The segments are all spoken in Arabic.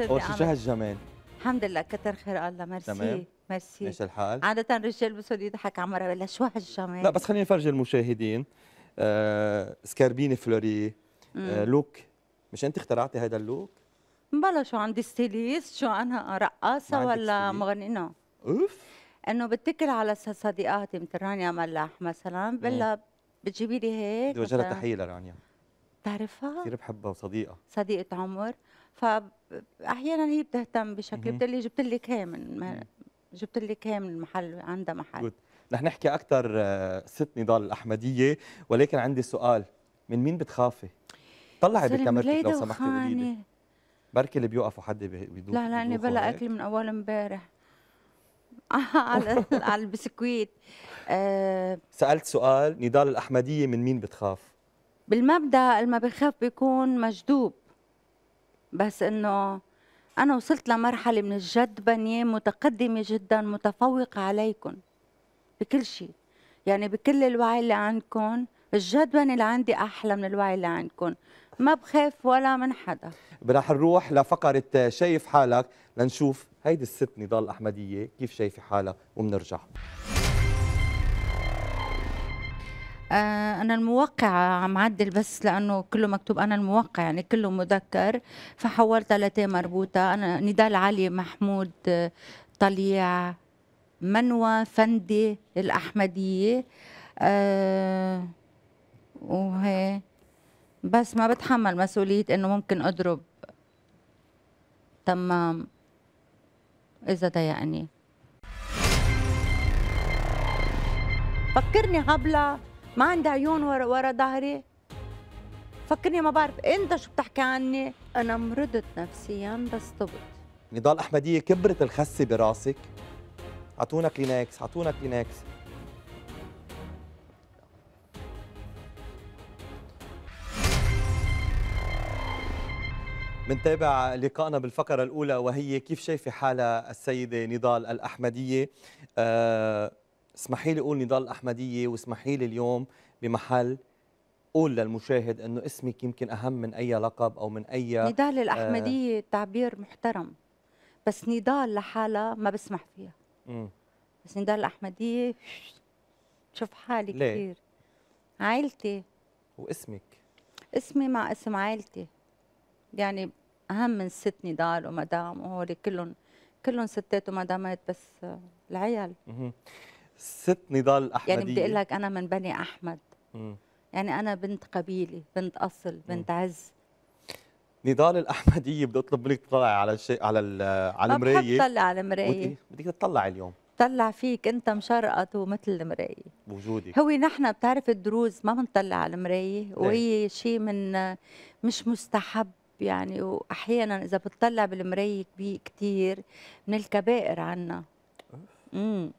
شو هالجمال الحمد لله كتر خير الله ميرسي تمام. ميرسي ايش الحال؟ عادة الرجال بصير يضحك على مرة بقول شو هالجمال لا بس خليني نفرجي المشاهدين آه سكربيني فلوري آه لوك مش انت اخترعتي هذا اللوك؟ بلا شو عندي ستيليست شو انا رقاصة ولا مغنية نو اوف انه بتكل على صديقاتي مثل رانيا ملاح مثلا بلا بتجيبي لي هيك وجهها تحية لرانيا بتعرفها؟ كثير بحبها وصديقة صديقة عمر فأحيانا هي بتهتم بشكل بتقول لي جبت لك هي من جبت لك هي من محل عندها محل جود. رح نحكي اكثر آه، ست نضال الاحمديه ولكن عندي سؤال من مين بتخافي؟ طلعي بكاميرتك لو سمحتي قولي بركي اللي بيوقفوا حد بيدوق لا لاني بلا اكل من اول امبارح على على البسكويت أه سالت سؤال نضال الاحمديه من مين بتخاف؟ بالمبدا اللي ما بخاف بيكون مجذوب بس انه انا وصلت لمرحله من الجد بنيه متقدمه جدا متفوقه عليكم بكل شيء يعني بكل الوعي اللي عندكم الجد بني اللي عندي احلى من الوعي اللي عندكم ما بخاف ولا من حدا راح نروح لفقره شايف حالك لنشوف هيدي الست نضال احمديه كيف شايفه حالها وبنرجع آه، انا الموقع عم عدل بس لانه كله مكتوب انا الموقع يعني كله مذكر فحولتها لتي مربوطه انا نضال علي محمود طليع منوى فندي الاحمديه أه وهي بس ما بتحمل مسؤوليه انه ممكن اضرب تمام اذا ضايقني فكرني هبله ما عندي عيون ورا ورا ظهري فكرني ما بعرف انت شو بتحكي عني انا مرضت نفسيا بس طبت نضال احمديه كبرت الخسه براسك اعطونا كلينكس اعطونا كلينكس منتابع لقائنا بالفقرة الأولى وهي كيف شايفة حالها السيدة نضال الأحمدية آه اسمحي لي اقول نضال احمديه واسمحي لي اليوم بمحل قول للمشاهد انه اسمك يمكن اهم من اي لقب او من اي نضال آه، الاحمديه آه تعبير محترم بس نضال لحالها ما بسمح فيها امم بس نضال الاحمديه شوف حالي ليه؟ كثير عائلتي واسمك اسمي مع اسم عائلتي يعني اهم من ست نضال ومدام وهول كلهم كلهم ستات ومدامات بس آه، العيال ست نضال احمديه يعني بدي اقول لك انا من بني احمد م. يعني انا بنت قبيله بنت اصل بنت م. عز نضال الاحمديه بدي اطلب منك تطلعي على الشيء على على المرايه بدي تطلع على المرايه إيه؟ بدك تطلعي اليوم طلع فيك انت مشرقط ومثل المرايه بوجودي هو نحن بتعرف الدروز ما بنطلع على المرايه وهي شيء من مش مستحب يعني واحيانا اذا بتطلع بالمرايه كبير كثير من الكبائر عنا امم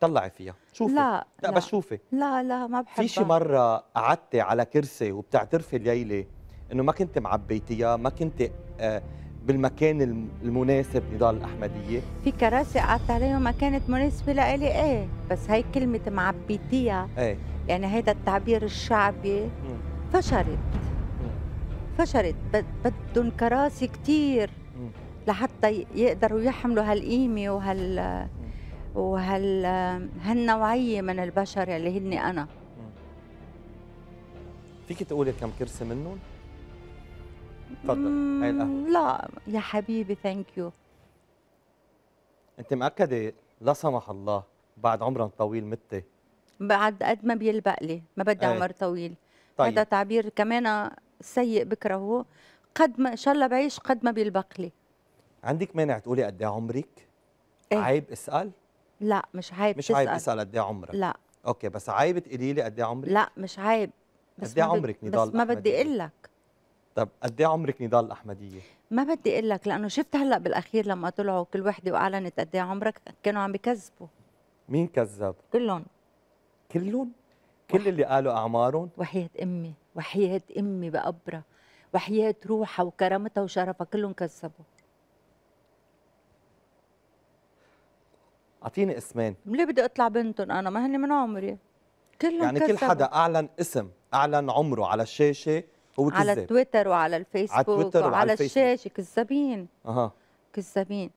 طلعي فيها شوفي لا لا بس شوفي لا لا ما بحبها في شي مره قعدتي على كرسي وبتعترفي ليلى انه ما كنت معبيتيها ما كنت آه، بالمكان المناسب نضال الاحمديه في كراسي قعدت عليها ما كانت مناسبه لإلي ايه بس هي كلمه معبيتيها ايه يعني هيدا التعبير الشعبي فشلت فشلت بدهم كراسي كثير لحتى يقدروا يحملوا هالقيمه وهال وهال هالنوعيه من البشر اللي هن انا فيك تقولي كم كرسي منهم؟ تفضل هاي القهوه لا يا حبيبي ثانك يو انت مأكده لا سمح الله بعد عمرا طويل متي بعد قد ما بيلبق لي ما بدي إيه. عمر طويل طيب. هذا تعبير كمان سيء بكرهه قد ما ان شاء الله بعيش قد ما بيلبق لي عندك مانع تقولي قد ايه عمرك؟ ايه؟ عيب اسال؟ لا مش عيب مش عيب اسال قد ايه عمرك لا اوكي بس عيب تقولي لي قد ايه عمرك لا مش عيب بس قد ايه عمرك نضال بس ما بدي اقول لك طب قد ايه عمرك نضال الاحمديه ما بدي اقول لك لانه شفت هلا بالاخير لما طلعوا كل وحده واعلنت قد ايه عمرك كانوا عم بكذبوا مين كذب كلهم كلهم كل اللي قالوا اعمارهم وحياه امي وحياه امي بقبرها وحياه روحها وكرامتها وشرفها كلهم كذبوا اعطيني اسمين ليه بدي اطلع بنتهم انا ما هني من عمري كلهم يعني كل حدا اعلن اسم اعلن عمره على الشاشه هو كذاب على تويتر وعلى الفيسبوك على تويتر وعلى, وعلى الشاشه كذابين اها كذابين